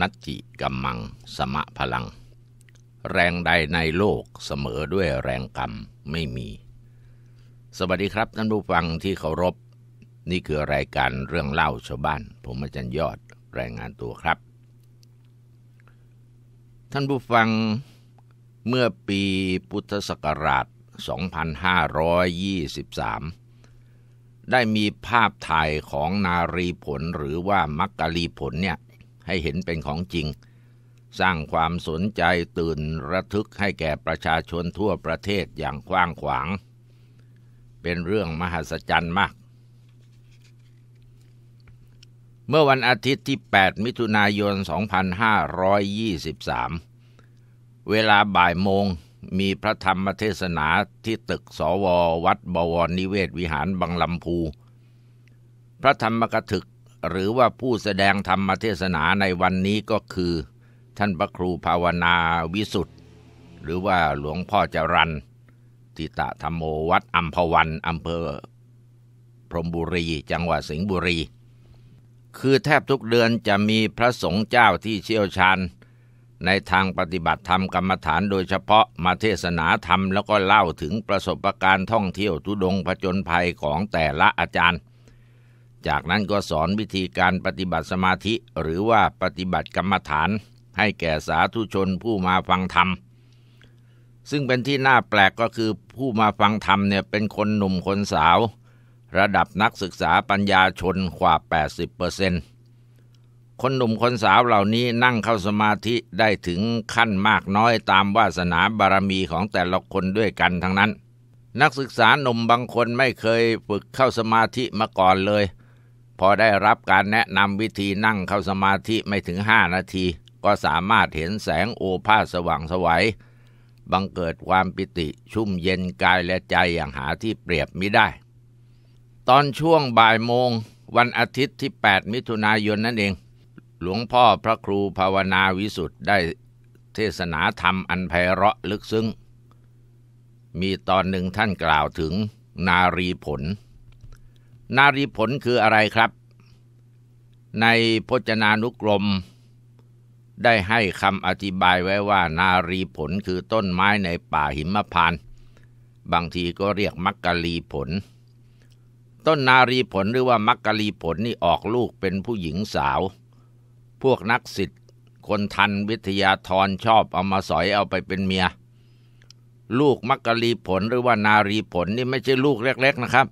นัตจิกัมมังสมะพลัง แรงใดในโลกเสมอด้วยแรงกรรมไม่มี สวัสดีครับท่านผู้ฟังที่เคารพ นี่คือรายการเรื่องเล่าชาวบ้าน ผมอาจารย์ยอดรายงานตัวครับ ท่านผู้ฟังเมื่อปีพุทธศักราช 2523 ได้มีภาพถ่ายของนารีผลหรือว่ามักกะลีผลเนี่ยให้เห็นเป็นของจริง สร้างความสนใจตื่นระทึกให้แก่ประชาชนทั่วประเทศอย่างกว้างขวาง เป็นเรื่องมหัศจรรย์มาก เมื่อวันอาทิตย์ที่ 8 มิถุนายน 2523 เวลาบ่ายโมงมีพระธรรมเทศนาที่ตึกสววัดบวรนิเวศวิหารบางลำพู พระธรรมกถึกหรือว่าผู้แสดงธรรมเทศนาในวันนี้ก็คือท่านพระครูภาวนาวิสุทธ์หรือว่าหลวงพ่อจรันทิตะธรรมโอวัดอัมพวัน อำเภอพรมบุรีจังหวัดสิงห์บุรี คือแทบทุกเดือนจะมีพระสงฆ์เจ้าที่เชี่ยวชาญในทางปฏิบัติธรรมกรรมฐานโดยเฉพาะมาเทศนาธรรมแล้วก็เล่าถึงประสบการณ์ท่องเที่ยวทุดงผจญภัยของแต่ละอาจารย์จากนั้นก็สอนวิธีการปฏิบัติสมาธิหรือว่าปฏิบัติกรรมฐานให้แก่สาธุชนผู้มาฟังธรรม ซึ่งเป็นที่น่าแปลกก็คือผู้มาฟังธรรมเนี่ยเป็นคนหนุ่มคนสาว ระดับนักศึกษาปัญญาชนกว่า80%คนหนุ่มคนสาวเหล่านี้นั่งเข้าสมาธิได้ถึงขั้นมากน้อยตามวาสนาบารมีของแต่ละคนด้วยกันทั้งนั้น นักศึกษาหนุ่มบางคนไม่เคยฝึกเข้าสมาธิมาก่อนเลยพอได้รับการแนะนำวิธีนั่งเข้าสมาธิไม่ถึงห้านาทีก็สามารถเห็นแสงโอภาสสว่างสวัยบังเกิดความปิติชุ่มเย็นกายและใจอย่างหาที่เปรียบมิได้ ตอนช่วงบ่ายโมงวันอาทิตย์ที่ 8 มิถุนายนนั่นเอง หลวงพ่อพระครูภาวนาวิสุทธ์ได้เทศนาธรรมอันไพเราะลึกซึ้งมีตอนหนึ่งท่านกล่าวถึงนารีผลนารีผลคืออะไรครับ ในพจนานุกรม ได้ให้คำอธิบายไว้ว่านารีผลคือต้นไม้ในป่าหิมพาน์บางทีก็เรียกมักกะลีผล ต้นนารีผลหรือว่ามักกะลีผลนี่ออกลูกเป็นผู้หญิงสาว พวกนักสิทธิ์คนทันวิทยาธรชอบเอามาสอยเอาไปเป็นเมีย ลูกมักกะลีผลหรือว่านารีผลนี่ไม่ใช่ลูกเล็ก ๆนะครับ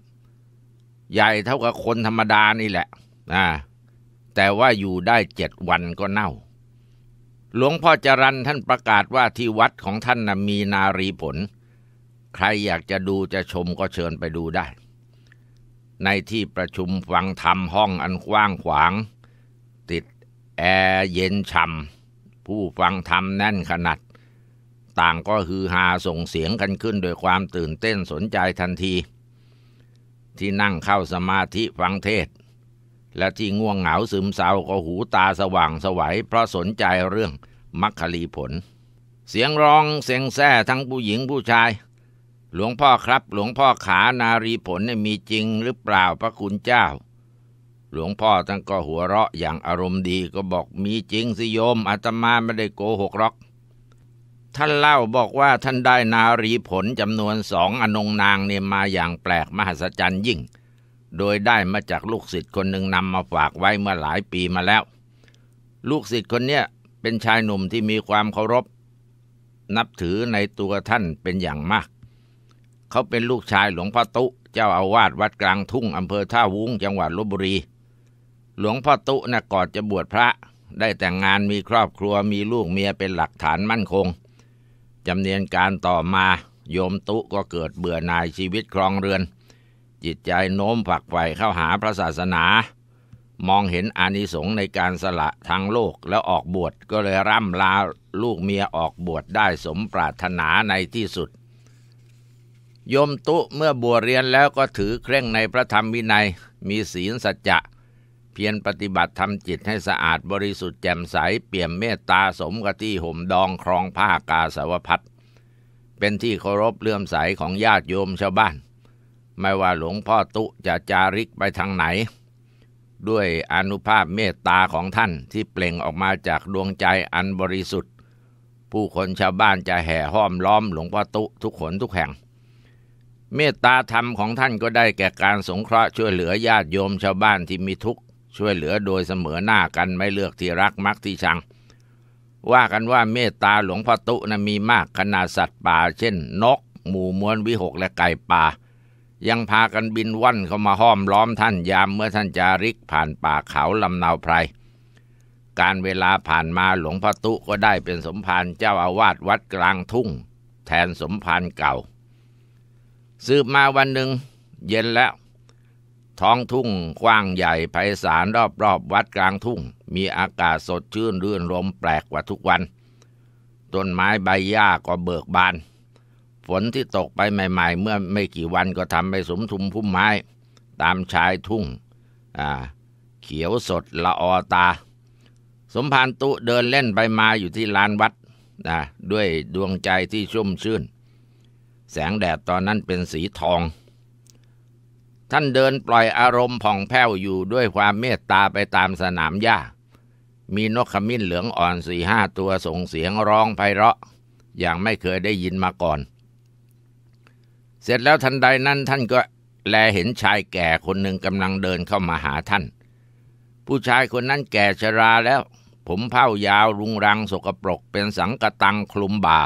ใหญ่เท่ากับคนธรรมดานี่แหละนะแต่ว่าอยู่ได้เจ็ดวันก็เน่า หลวงพ่อจรันท่านประกาศว่าที่วัดของท่านนะมีนารีผล ใครอยากจะดูจะชมก็เชิญไปดูได้ ในที่ประชุมฟังธรรมห้องอันกว้างขวาง ติดแอร์เย็นฉ่ำผู้ฟังธรรมแน่นขนาดต่างก็ฮือฮาส่งเสียงกันขึ้นโดยความตื่นเต้นสนใจทันทีที่นั่งเข้าสมาธิฟังเทศ และที่ง่วงเหงาซึมเศร้าก็หูตาสว่างสวัยเพราะสนใจเรื่องมัคคลีผล เสียงร้องเสียงแซ่ทั้งผู้หญิงผู้ชาย หลวงพ่อครับหลวงพ่อขานารีผลมีจริงหรือเปล่าพระคุณเจ้า หลวงพ่อท่านก็หัวเราะ อย่างอารมณ์ดีก็บอกมีจริงสิโยมอาตมาไม่ได้โกหกหรอกท่านเล่าบอกว่าท่านได้นารีผลจำนวนสองอนงนางเนี่ยมาอย่างแปลกมหัศจรรย์ยิ่ง โดยได้มาจากลูกศิษย์คนหนึ่งนำมาฝากไว้เมื่อหลายปีมาแล้ว ลูกศิษย์คนเนี้ยเป็นชายหนุ่มที่มีความเคารพ นับถือในตัวท่านเป็นอย่างมาก เขาเป็นลูกชายหลวงพ่อตุ เจ้าอาวาสวัดกลางทุ่งอำเภอท่าวุ้งจังหวัดลบบุรี หลวงพ่อตุนะ่ะก่อนจะบวชพระ ได้แต่งงานมีครอบครัวมีลูกเมียเป็นหลักฐานมั่นคงจำเนียนการต่อมาโยมตุก็เกิดเบื่อหน่ายชีวิตครองเรือน จิตใจโน้มผักไฝ่เข้าหาพระศาสนา มองเห็นอานิสงส์ในการสละทางโลกแล้วออกบวชก็เลยร่ำลาลูกเมียออกบวชได้สมปรารถนาในที่สุด โยมตุเมื่อบวชเรียนแล้วก็ถือเคร่งในพระธรรมวินัยมีศีลสัจจะพียรปฏิบัติทำจิตให้สะอาดบริสุทธิ์แจ่มใสเปี่ยมเมตตาสมกที่ห่มดองครองผ้ากาสาวพัดเป็นที่เคารพเลื่อมใสของญาติโยมชาวบ้าน ไม่ว่าหลวงพ่อตุจะจาริกไปทางไหน ด้วยอนุภาพเมตตาของท่านที่เปล่งออกมาจากดวงใจอันบริสุทธิ์ ผู้คนชาวบ้านจะแห่ห้อมล้อมหลวงพ่อตุทุกขนทุกแห่ง เมตตาธรรมของท่านก็ได้แก่การสงเคราะห์ช่วยเหลือญาติโยมชาวบ้านที่มีทุกขช่วยเหลือโดยเสมอหน้ากันไม่เลือกที่รักมักที่ชัง ว่ากันว่าเมตตาหลวงพ่อตุนะมีมากขนาดสัตว์ป่าเช่น นก หมูมวนวิหกและไก่ป่า ยังพากันบินว่อนเข้ามาห้อมล้อมท่านยามเมื่อท่านจาริกผ่านป่าเขาลำนาวไพร การเวลาผ่านมาหลวงพ่อตุก็ได้เป็นสมภาร เจ้าอาวาสวัดกลางทุ่ง แทนสมภารเก่า สืบมาวันหนึ่งเย็นแล้วท้องทุ่งกว้างใหญ่ไพศาลรอบรอบวัดกลางทุ่ง มีอากาศสดชื่นรื่นรมแปลกกว่าทุกวัน ต้นไม้ใบหญ้าก็เบิกบาน ฝนที่ตกไปใหม่ๆ เมื่อไม่กี่วันก็ทำให้สมทุมพุ่มไม้ ตามชายทุ่ง เขียวสดละออตา สมภารตุเดินเล่นไปมาอยู่ที่ลานวัดนะด้วยดวงใจที่ชุ่มชื่น แสงแดดตอนนั้นเป็นสีทองท่านเดินปล่อยอารมณ์ผ่องแผ้วอยู่ด้วยความเมตตาไปตามสนามหญ้า มีนกขมิ้นเหลืองอ่อนสี่ห้าตัวส่งเสียงร้องไพเราะ อย่างไม่เคยได้ยินมาก่อน เสร็จแล้วทันใดนั้นท่านก็แลเห็นชายแก่คนหนึ่งกำลังเดินเข้ามาหาท่าน ผู้ชายคนนั้นแก่ชราแล้ว ผมเผ้ายาวรุงรัง สกปรกเป็นสังกตังคลุมบ่า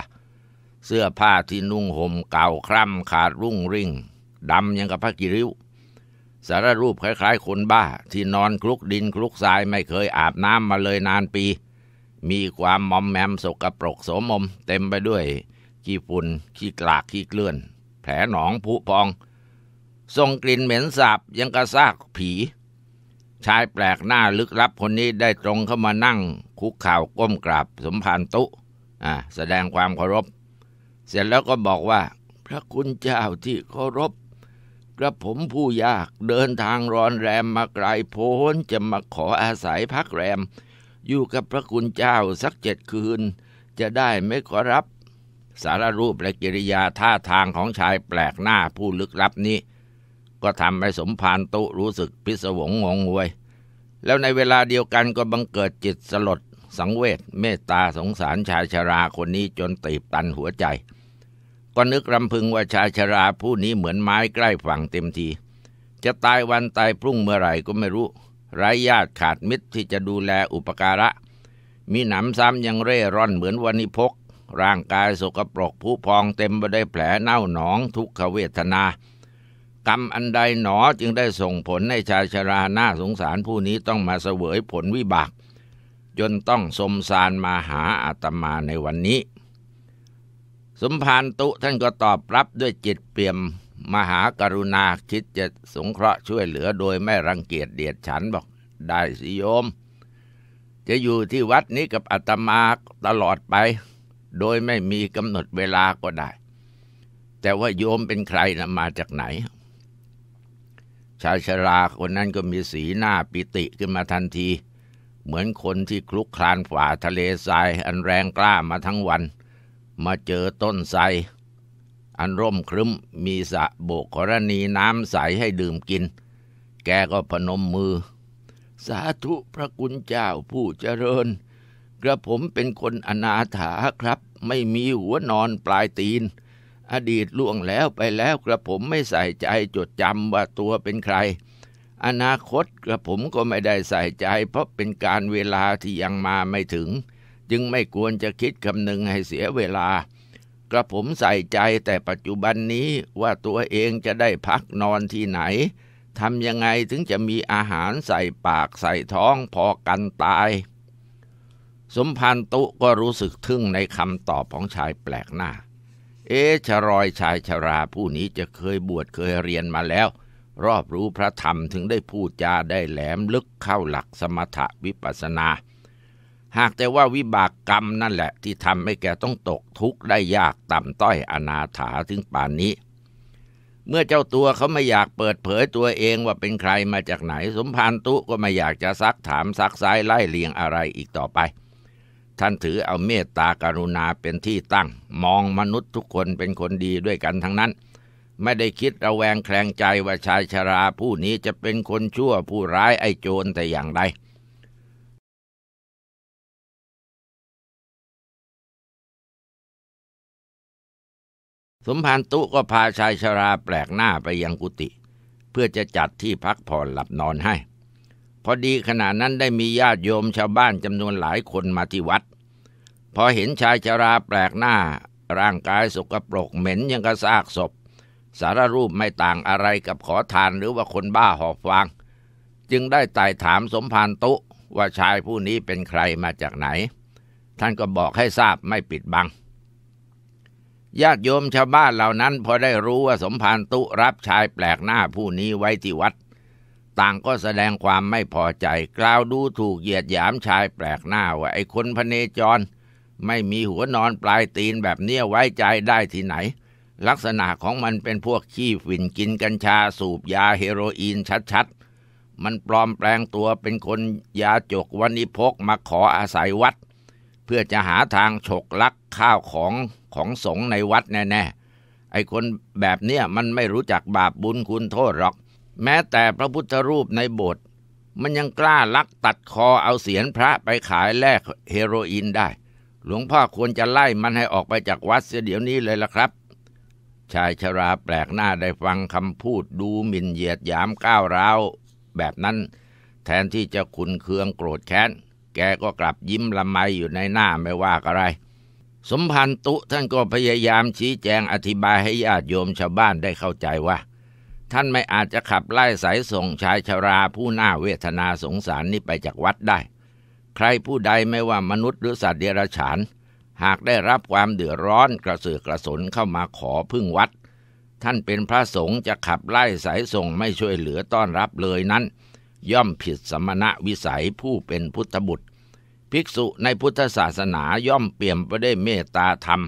เสื้อผ้าที่นุ่งห่มเก่าคร่ำขาดรุ่งริ่งดำยังกับพระกิริ้วสารรูปคล้ายๆคนบ้าที่นอนคลุกดินคลุกทรายไม่เคยอาบน้ำมาเลยนานปี มีความมอมแมมสกรปรกโสมม เต็มไปด้วย ขี้ฝุ่นขี้กลากขี้เกลื่อน แผลหนองผุพอง ทรงกลิ่นเหม็นสาบยังกระซากผี ชายแปลกหน้าลึกลับคนนี้ได้ตรงเข้ามานั่ง คุกข่าวก้มกราบสมภารตุอ่าแสดงความเคารพ เสร็จแล้วก็บอกว่า พระคุณเจ้าที่เคารพกระผมผู้ยากเดินทางรอนแรมมาไกลโพ้นจะมาขออาศัยพักแรม อยู่กับพระคุณเจ้าสักเจ็ดคืนจะได้ไม่ขอรับ สารรูปและกิริยาท่าทางของชายแปลกหน้าผู้ลึกลับนี้ ก็ทำให้สมภารตุรู้สึกพิศวงงงงวย แล้วในเวลาเดียวกันก็บังเกิดจิตสลดสังเวชเมตตาสงสารชายชราคนนี้จนตีบตันหัวใจก็นึกรำพึงว่าชายชราผู้นี้เหมือนไม้ใกล้ฝั่งเต็มที จะตายวันตายพรุ่งเมื่อไหร่ก็ไม่รู้ ไร้ญาติขาดมิตรที่จะดูแลอุปการะ มีหนำซ้ำยังเร่ร่อนเหมือนวันิพก ร่างกายสกปรกผุพองเต็มไปด้วยแผลเน่าหนอง ทุกขเวทนากรรมอันใดหนอจึงได้ส่งผลให้ชายชราหน้าสงสารผู้นี้ต้องมาเสวยผลวิบาก จนต้องสมสารมาหาอาตมาในวันนี้สมภารตุท่านก็ตอบรับด้วยจิตเปี่ยม มหากรุณาคิดจะสงเคราะห์ช่วยเหลือโดยไม่รังเกียจเดียดฉันบอกได้สิโยม จะอยู่ที่วัดนี้กับอาตมาตลอดไป โดยไม่มีกำหนดเวลาก็ได้ แต่ว่าโยมเป็นใครนะมาจากไหน ชายชราคนนั้นก็มีสีหน้าปิติขึ้นมาทันที เหมือนคนที่คลุกคลานฝ่าทะเลทรายอันแรงกล้ามาทั้งวันมาเจอต้นไทรอันร่มครึ้มมีสะโบกขรณีน้ำใสให้ดื่มกิน แกก็พนมมือ สาธุพระคุณเจ้าผู้เจริญ กระผมเป็นคนอนาถาครับ ไม่มีหัวนอนปลายตีน อดีตล่วงแล้วไปแล้วกระผมไม่ใส่ใจจดจำว่าตัวเป็นใคร อนาคตกระผมก็ไม่ได้ใส่ใจเพราะเป็นการเวลาที่ยังมาไม่ถึงจึงไม่ควรจะคิดคำนึงให้เสียเวลา กระผมใส่ใจแต่ปัจจุบันนี้ว่าตัวเองจะได้พักนอนที่ไหน ทำยังไงถึงจะมีอาหารใส่ปากใส่ท้องพอกันตาย สมพันตุก็รู้สึกทึ่งในคำตอบของชายแปลกหน้า เอชรอยชายชราผู้นี้จะเคยบวชเคยเรียนมาแล้ว รอบรู้พระธรรมถึงได้พูดจาได้แหลมลึกเข้าหลักสมถะวิปัสนาหากแต่ว่าวิบากกรรมนั่นแหละที่ทำให้แกต้องตกทุกข์ได้ยากต่ำต้อยอนาถาถึงป่านนี้ เมื่อเจ้าตัวเขาไม่อยากเปิดเผยตัวเองว่าเป็นใครมาจากไหนสมภารตุก็ไม่อยากจะซักถามซักซ้ายไล่เลียงอะไรอีกต่อไป ท่านถือเอาเมตตาการุณาเป็นที่ตั้งมองมนุษย์ทุกคนเป็นคนดีด้วยกันทั้งนั้น ไม่ได้คิดระแวงแคลงใจว่าชายชราผู้นี้จะเป็นคนชั่วผู้ร้ายไอโจรแต่อย่างใดสมภารตุก็พาชายชราแปลกหน้าไปยังกุฏิเพื่อจะจัดที่พักผ่อนหลับนอนให้พอดีขณะนั้นได้มีญาติโยมชาวบ้านจำนวนหลายคนมาที่วัด พอเห็นชายชราแปลกหน้าร่างกายสกปรกเหม็นยังกระซากศพ สารรูปไม่ต่างอะไรกับขอทานหรือว่าคนบ้าหอบฟางจึงได้ไต่ถามสมภารตุว่าชายผู้นี้เป็นใครมาจากไหน ท่านก็บอกให้ทราบไม่ปิดบังญาติโยมชาวบ้านเหล่านั้นพอได้รู้ ว่าสมภารตุรับชายแปลกหน้าผู้นี้ไว้ที่วัด ต่างก็แสดงความไม่พอใจ กล่าวดูถูกเหยียดหยามชายแปลกหน้าว่า ไอ้คนพระเนจร ไม่มีหัวนอนปลายตีนแบบเนี้ยไว้ใจได้ที่ไหน ลักษณะของมันเป็นพวกขี้ฝิ่นกินกัญชาสูบยาเฮโรอีนชัด ๆ มันปลอมแปลงตัวเป็นคนยาจกวันิพกมาขออาศัยวัดพื่อจะหาทางฉกลักข้าวของของสงในวัดแน่ๆ ไอ้คนแบบเนี้ยมันไม่รู้จักบาปบุญคุณโทษหรอก แม้แต่พระพุทธรูปในโบสถ์มันยังกล้าลักตัดคอเอาเสียนพระไปขายแลกเฮโรอีนได้ หลวงพ่อควรจะไล่มันให้ออกไปจากวัดเสียเดี๋ยวนี้เลยละครับ ชายชราแปลกหน้าได้ฟังคำพูดดูหมิ่นเหยียดหยามก้าวร้าวแบบนั้นแทนที่จะขุนเคืองโกรธแค้นแกก็กลับยิ้มละไมอยู่ในหน้าไม่ว่าอะไร สมพันตุท่านก็พยายามชี้แจงอธิบายให้ญาติโยมชาวบ้านได้เข้าใจว่า ท่านไม่อาจจะขับไล่สายส่งชายชราผู้หน้าเวทนาสงสารนี้ไปจากวัดได้ ใครผู้ใดไม่ว่ามนุษย์หรือสัตว์เดรัจฉาน หากได้รับความเดือดร้อนกระสือกระสนเข้ามาขอพึ่งวัด ท่านเป็นพระสงฆ์จะขับไล่สายส่งไม่ช่วยเหลือต้อนรับเลยนั้นย่อมผิดสมณะวิสัยผู้เป็นพุทธบุตร ภิกษุในพุทธศาสนาย่อมเปี่ยมไปได้วยเมตตาธรรม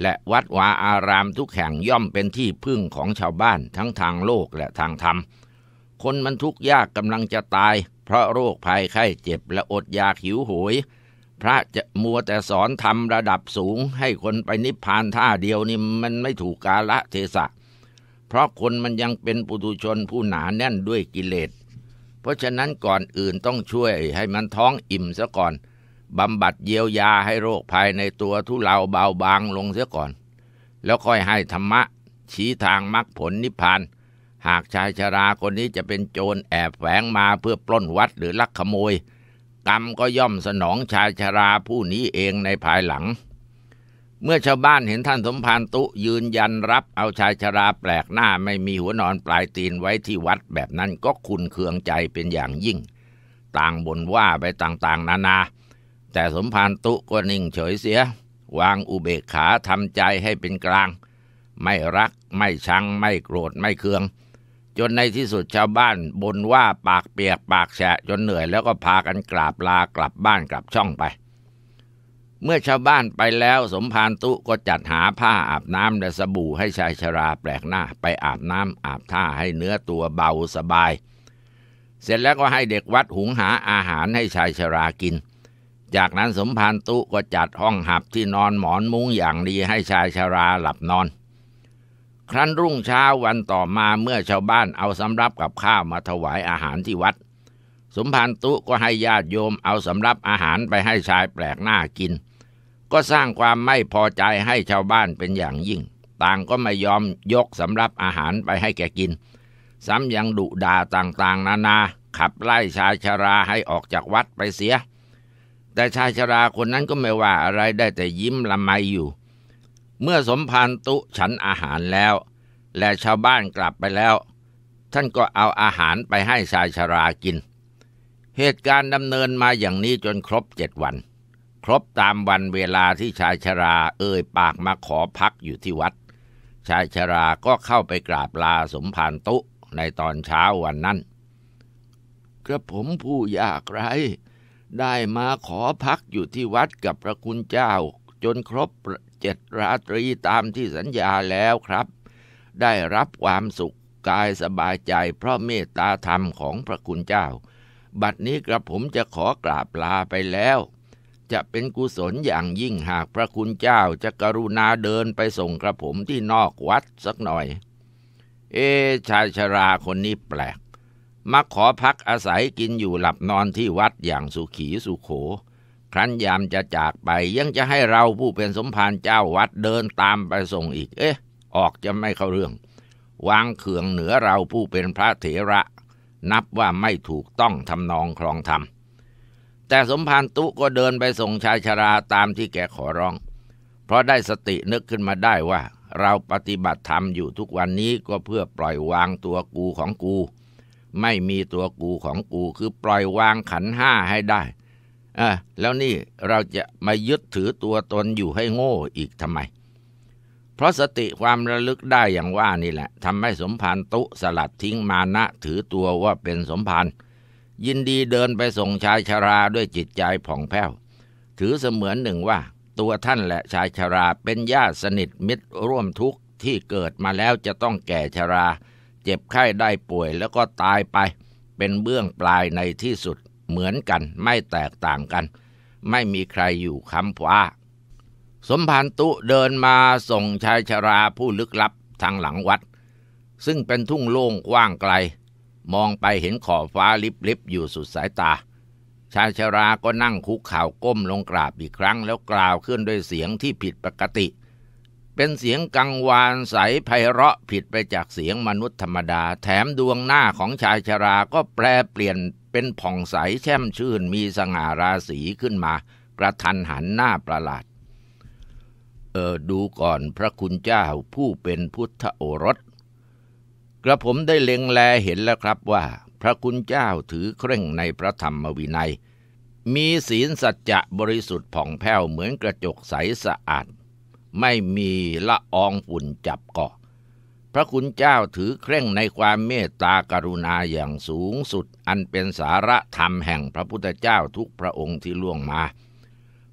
และวัดวาอารามทุกแห่งย่อมเป็นที่พึ่งของชาวบ้านทั้งทางโลกและทางธรรม คนมันทุกข์ยากกำลังจะตายเพราะโรคภัยไข้ เจ็บและอดอยากหิวโหย พระจะมัวแต่สอนธรรมระดับสูงให้คนไปนิพพานท่าเดียวนี่มันไม่ถูกกาละเทศะ เพราะคนมันยังเป็นปุถุชนผู้หนาแน่นด้วยกิเลสเพราะฉะนั้นก่อนอื่นต้องช่วยให้มันท้องอิ่มซะก่อน บำบัดเยียวยาให้โรคภายในตัวทุเลาเบาบางลงเสียก่อน แล้วค่อยให้ธรรมะชี้ทางมรรคผลนิพพานหากชายชราคนนี้จะเป็นโจรแอบแฝงมาเพื่อปล้นวัดหรือลักขโมยกรรมก็ย่อมสนองชายชราผู้นี้เองในภายหลังเมื่อชาวบ้านเห็นท่านสมภารตุยืนยันรับเอาชายชราแปลกหน้าไม่มีหัวนอนปลายตีนไว้ที่วัดแบบนั้นก็คุณเคืองใจเป็นอย่างยิ่ง ต่างบ่นว่าไปต่างๆ นานา แต่สมภารตุก็นิ่งเฉยเสีย วางอุเบกขาทำใจให้เป็นกลาง ไม่รักไม่ชังไม่โกรธไม่เคือง จนในที่สุดชาวบ้านบ่นว่าปากเปียกปากแฉะจนเหนื่อยแล้วก็พากันกราบลากลับบ้านกลับช่องไปเมื่อชาวบ้านไปแล้วสมภารตุก็จัดหาผ้าอาบน้ำและสบู่ให้ชายชราแปลกหน้าไปอาบน้ำอาบท่าให้เนื้อตัวเบาสบาย เสร็จแล้วก็ให้เด็กวัดหุงหาอาหารให้ชายชรากิน จากนั้นสมภารตุก็จัดห้องหับที่นอนหมอนมุ้งอย่างดีให้ชายชราหลับนอน ครั้นรุ่งเช้าวันต่อมาเมื่อชาวบ้านเอาสำรับกับข้าวมาถวายอาหารที่วัด สมภารตุก็ให้ญาติโยมเอาสำรับอาหารไปให้ชายแปลกหน้ากินก็สร้างความไม่พอใจให้ชาวบ้านเป็นอย่างยิ่ง ต่างก็ไม่ยอมยกสำรับอาหารไปให้แกกิน ซ้ำยังดุด่าต่างๆ นานา ขับไล่ชายชาราให้ออกจากวัดไปเสีย แต่ชายชาราคนนั้นก็ไม่ว่าอะไรได้แต่ยิ้มละไมอยู่ เมื่อสมพานตุฉันอาหารแล้ว และชาวบ้านกลับไปแล้ว ท่านก็เอาอาหารไปให้ชายชารากิน เหตุการณ์ดำเนินมาอย่างนี้จนครบเจ็ดวันครบตามวันเวลาที่ชายชราเอ่ยปากมาขอพักอยู่ที่วัด ชายชราก็เข้าไปกราบลาสมภารตุในตอนเช้าวันนั้น กระผมผู้ยากไรได้มาขอพักอยู่ที่วัดกับพระคุณเจ้า จนครบเจ็ดราตรีตามที่สัญญาแล้วครับ ได้รับความสุขกายสบายใจ เพราะเมตตาธรรมของพระคุณเจ้า บัดนี้กระผมจะขอกราบลาไปแล้วจะเป็นกุศลอย่างยิ่งหากพระคุณเจ้าจะกรุณาเดินไปส่งกระผมที่นอกวัดสักหน่อย เอ ชายชราคนนี้แปลกมาขอพักอาศัยกินอยู่หลับนอนที่วัดอย่างสุขีสุขโข ครั้นยามจะจากไป ยังจะให้เราผู้เป็นสมภารเจ้าวัดเดินตามไปส่งอีก เอ๊ะ ออกจะไม่เข้าเรื่อง วางเขื่องเหนือเราผู้เป็นพระเถระ นับว่าไม่ถูกต้องทำนองครองธรรมแต่สมภารตุก็เดินไปส่งชายชราตามที่แกขอร้อง เพราะได้สตินึกขึ้นมาได้ว่า เราปฏิบัติธรรมอยู่ทุกวันนี้ก็เพื่อปล่อยวางตัวกูของกู ไม่มีตัวกูของกูคือปล่อยวางขันห้าให้ได้ เออแล้วนี่เราจะมายึดถือตัวตนอยู่ให้โง่อีกทำไม เพราะสติความระลึกได้อย่างว่านี่แหละทำให้สมภารตุสลัดทิ้งมานะ ถือตัวว่าเป็นสมภารยินดีเดินไปส่งชายชาราด้วยจิตใจผ่องแผ้วถือเสมือนหนึ่งว่า ตัวท่านและชายชาราเป็นญาติสนิทมิตรร่วมทุกข์ที่เกิดมาแล้วจะต้องแก่ชารา เจ็บไข้ได้ป่วยแล้วก็ตายไป เป็นเบื้องปลายในที่สุด เหมือนกันไม่แตกต่างกัน ไม่มีใครอยู่ค้ำว้าสมภารตุเดินมาส่งชายชาราผู้ลึกลับทางหลังวัด ซึ่งเป็นทุ่งโล่งกว้างไกลมองไปเห็นขอบฟ้าลิบลิบอยู่สุดสายตา ชายชราก็นั่งคุกเข่าก้มลงกราบอีกครั้ง แล้วกล่าวขึ้นด้วยเสียงที่ผิดปกติ เป็นเสียงกังวานใสไพเราะผิดไปจากเสียงมนุษย์ธรรมดาแถมดวงหน้าของชายชราก็แปรเปลี่ยนเป็นผ่องใสแช่มชื่นมีสง่าราศีขึ้นมากระทันหันหน้าประหลาด เออดูก่อนพระคุณเจ้าผู้เป็นพุทธโอรสกระผมได้เล็งแลเห็นแล้วครับว่า พระคุณเจ้าถือเคร่งในพระธรรมวินัย มีศีลสัจจะบริสุทธิ์ผ่องแผ้วเหมือนกระจกใสสะอาด ไม่มีละอองฝุ่นจับเกาะพระคุณเจ้าถือเคร่งในความเมตตากรุณาอย่างสูงสุด อันเป็นสาระธรรมแห่งพระพุทธเจ้าทุกพระองค์ที่ล่วงมา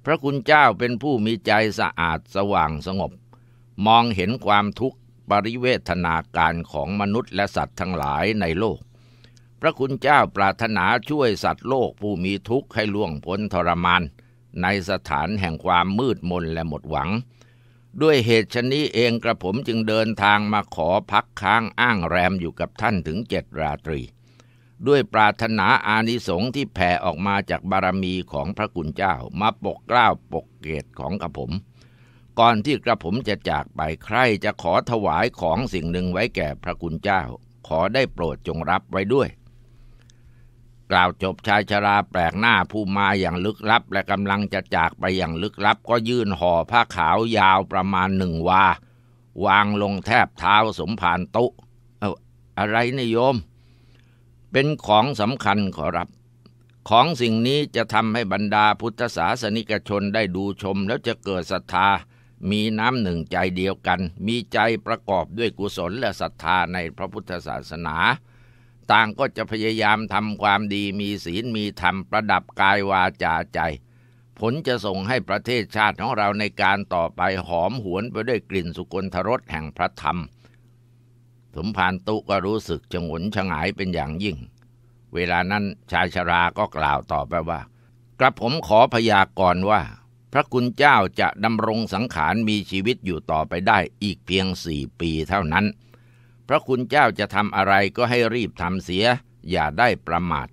พระคุณเจ้าเป็นผู้มีใจสะอาดสว่างสงบ มองเห็นความทุกข์ปริเวทนาการของมนุษย์และสัตว์ทั้งหลายในโลก พระคุณเจ้าปรารถนาช่วยสัตว์โลกผู้มีทุกข์ให้ล่วงพ้นทรมาน ในสถานแห่งความมืดมนและหมดหวัง ด้วยเหตุชนี้เองกระผมจึงเดินทางมาขอพักค้างอ้างแรมอยู่กับท่านถึงเจ็ดราตรี ด้วยปรารถนาอานิสงส์ที่แผ่ออกมาจากบารมีของพระคุณเจ้า มาปกเกล้าปกเกตของกระผมก่อนที่กระผมจะจากไปใครจะขอถวายของสิ่งหนึ่งไว้แก่พระคุณเจ้า ขอได้โปรดจงรับไว้ด้วย กล่าวจบชายชราแปลกหน้าผู้มาอย่างลึกลับ และกำลังจะจากไปอย่างลึกลับ ก็ยื่นห่อผ้าขาวยาวประมาณหนึ่งวา วางลงแทบเท้าสมภารตุเอาอะไรนโยม เป็นของสำคัญขอรับ ของสิ่งนี้จะทำให้บรรดาพุทธศาสนิกชนได้ดูชม แล้วจะเกิดศรัทธามีน้ำหนึ่งใจเดียวกัน มีใจประกอบด้วยกุศลและศรัทธาในพระพุทธศาสนา ต่างก็จะพยายามทำความดี มีศีล มีธรรมประดับกายวาจาใจ ผลจะส่งให้ประเทศชาติของเราในการต่อไปหอมหวนไปด้วยกลิ่นสุกลทรสแห่งพระธรรมสมภารตุก็รู้สึกฉงนฉงายเป็นอย่างยิ่ง เวลานั้นชายชราก็กล่าวต่อไปว่า กระผมขอพยากรณ์ว่าพระคุณเจ้าจะดำรงสังขารมีชีวิตอยู่ต่อไปได้อีกเพียงสี่ปีเท่านั้น พระคุณเจ้าจะทำอะไรก็ให้รีบทำเสีย อย่าได้ประมาท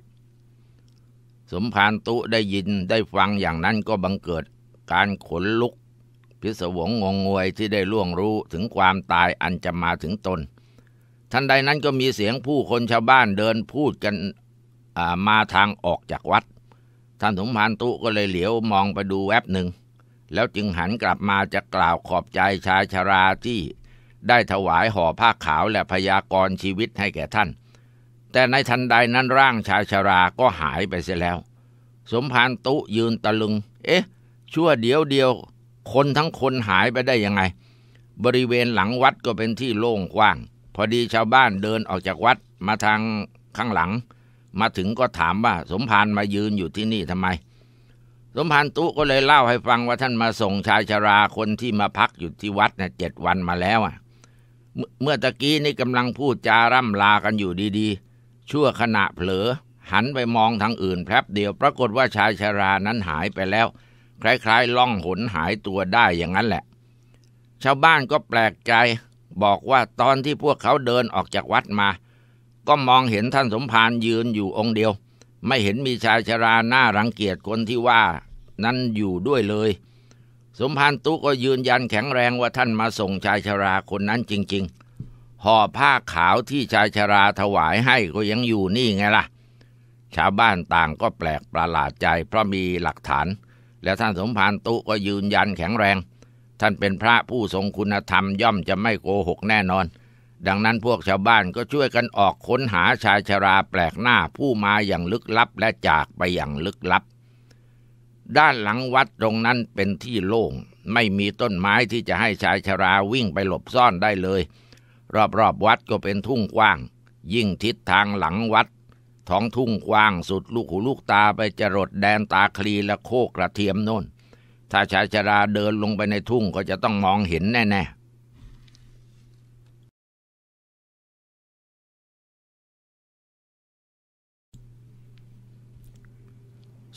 สมภารตุได้ยินได้ฟังอย่างนั้นก็บังเกิดการขนลุก พิศวงงงงวยที่ได้ล่วงรู้ถึงความตายอันจะมาถึงตน ทันใดนั้นก็มีเสียงผู้คนชาวบ้านเดินพูดกันมาทางออกจากวัดท่านสมภารตุก็เลยเหลียวมองไปดูแวบหนึ่ง แล้วจึงหันกลับมาจะกล่าวขอบใจชายชราที่ได้ถวายห่อผ้าขาวและพยากรชีวิตให้แก่ท่าน แต่ในทันใดนั้นร่างชายชราก็หายไปเสียแล้ว สมภารตุยืนตะลึงเอ๊ะ ชั่วเดียวเดียว คนทั้งคนหายไปได้ยังไง บริเวณหลังวัดก็เป็นที่โล่งกว้าง พอดีชาวบ้านเดินออกจากวัดมาทางข้างหลังมาถึงก็ถามว่าสมภารมายืนอยู่ที่นี่ทำไม สมภารตุก็เลยเล่าให้ฟังว่าท่านมาส่งชายชราคนที่มาพักอยู่ที่วัดเนี่ยเจ็ดวันมาแล้วอ่ะ เมื่อตะกี้นี่กำลังพูดจาร่ำลากันอยู่ดีๆ ชั่วขณะเผลอ หันไปมองทางอื่นแป๊บเดียว ปรากฏว่าชายชรานั้นหายไปแล้ว คล้ายๆ ล่องหนหายตัวได้อย่างนั้นแหละ ชาวบ้านก็แปลกใจ บอกว่าตอนที่พวกเขาเดินออกจากวัดมาก็มองเห็นท่านสมภารยืนอยู่องค์เดียว ไม่เห็นมีชายชราหน้ารังเกียจคนที่ว่า นั้นอยู่ด้วยเลย สมภารตุก็ยืนยันแข็งแรงว่าท่านมาส่งชายชราคนนั้นจริง ๆ ห่อผ้าขาวที่ชายชราถวายให้ก็ยังอยู่นี่ไงล่ะ ชาวบ้านต่างก็แปลกประหลาดใจ เพราะมีหลักฐาน และท่านสมภารตุก็ยืนยันแข็งแรง ท่านเป็นพระผู้ทรงคุณธรรมย่อมจะไม่โกหกแน่นอนดังนั้นพวกชาวบ้านก็ช่วยกันออกค้นหาชายชราแปลกหน้าผู้มาอย่างลึกลับและจากไปอย่างลึกลับ ด้านหลังวัดตรงนั้นเป็นที่โล่งไม่มีต้นไม้ที่จะให้ชายชราวิ่งไปหลบซ่อนได้เลย รอบๆบวัดก็เป็นทุ่งกว้าง ยิ่งทิศทางหลังวัดท้องทุ่งกว้างสุดลูกหูลูกตาไปจรดแดนตาคลีและโคกระเทียมโน่นถ้าชายชราเดินลงไปในทุ่งก็จะต้องมองเห็นแน่ๆ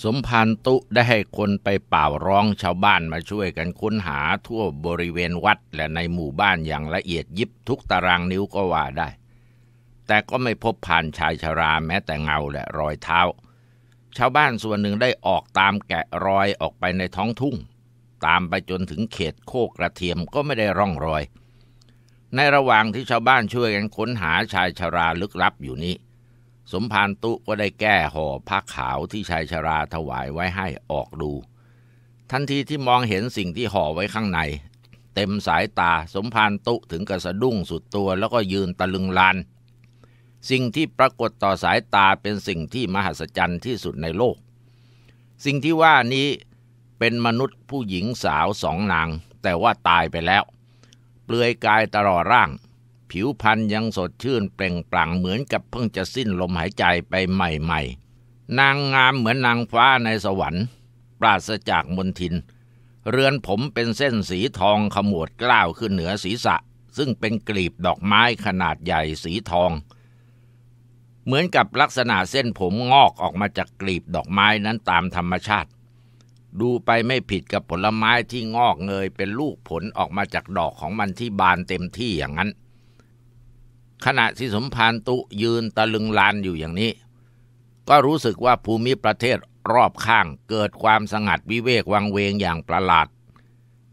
สมภารตุได้ให้คนไปเป่าร้องชาวบ้านมาช่วยกันค้นหาทั่วบริเวณวัดและในหมู่บ้านอย่างละเอียดยิบทุกตารางนิ้วก็ว่าได้ แต่ก็ไม่พบผ่านชายชาราแม้แต่เงาและรอยเท้า ชาวบ้านส่วนหนึ่งได้ออกตามแกะรอยออกไปในท้องทุ่ง ตามไปจนถึงเขตโคกกระเทียมก็ไม่ได้ร่องรอย ในระหว่างที่ชาวบ้านช่วยกันค้นหาชายชาราลึกลับอยู่นี้สมภารตุก็ได้แก้ห่อผ้าขาวที่ชายชราถวายไว้ให้ออกดู ทันทีที่มองเห็นสิ่งที่ห่อไว้ข้างใน เต็มสายตาสมภารตุถึงกระสะดุ้งสุดตัวแล้วก็ยืนตะลึงลาน สิ่งที่ปรากฏต่อสายตาเป็นสิ่งที่มหัศจรรย์ที่สุดในโลก สิ่งที่ว่านี้เป็นมนุษย์ผู้หญิงสาวสองนาง แต่ว่าตายไปแล้ว เปลือยกายตลอดร่างผิวพรรณยังสดชื่นเปล่งปลั่งเหมือนกับเพิ่งจะสิ้นลมหายใจไปใหม่ๆ นางงามเหมือนนางฟ้าในสวรรค์ ปราศจากมนทิน เรือนผมเป็นเส้นสีทองขมวดกล้าวขึ้นเหนือศีรษะซึ่งเป็นกลีบดอกไม้ขนาดใหญ่สีทอง เหมือนกับลักษณะเส้นผมงอกออกมาจากกลีบดอกไม้นั้นตามธรรมชาติ ดูไปไม่ผิดกับผลไม้ที่งอกเงยเป็นลูกผลออกมาจากดอกของมันที่บานเต็มที่อย่างนั้นขณะที่สมภารตุยืนตะลึงลานอยู่อย่างนี้ ก็รู้สึกว่าภูมิประเทศรอบข้างเกิดความสงัดวิเวกวังเวงอย่างประหลาด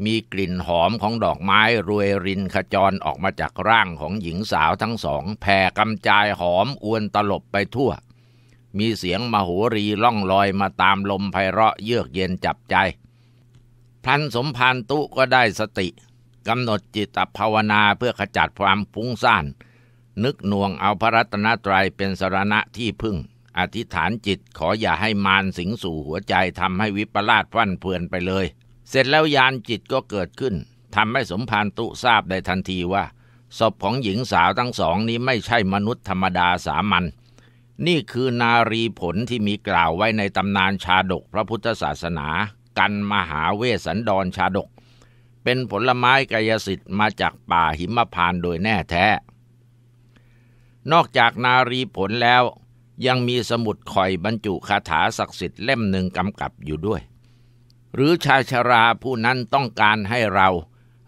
มีกลิ่นหอมของดอกไม้รวยรินขจรออกมาจากร่างของหญิงสาวทั้งสองแผ่กำจายหอมอวนตลบไปทั่ว มีเสียงมโหรีล่องลอยมาตามลมไพเราะเยือกเย็นจับใจพลันสมพานตุก็ได้สติกำหนดจิตภาวนาเพื่อขจัดความฟุ้งซ่านนึกนวงเอาพระรัตนตรัยเป็นสรณะที่พึ่ง อธิษฐานจิตขออย่าให้มารสิงสู่หัวใจทำให้วิปลาสฟั่นเฟือนไปเลย เสร็จแล้วยานจิตก็เกิดขึ้นทำให้สมภารตุทราบได้ทันทีว่าศพของหญิงสาวทั้งสองนี้ไม่ใช่มนุษย์ธรรมดาสามัญนนี่คือนารีผลที่มีกล่าวไว้ในตำนานชาดกพระพุทธศาสนา กันมหาเวสสันดรชาดก เป็นผลไม้กายสิทธิ์มาจากป่าหิมพานโดยแน่แท้นอกจากนารีผลแล้วยังมีสมุดคอยบรรจุคาถาศักดิ์สิทธิ์เล่มหนึ่งกำกับอยู่ด้วย หรือชายชราผู้นั้นต้องการให้เรา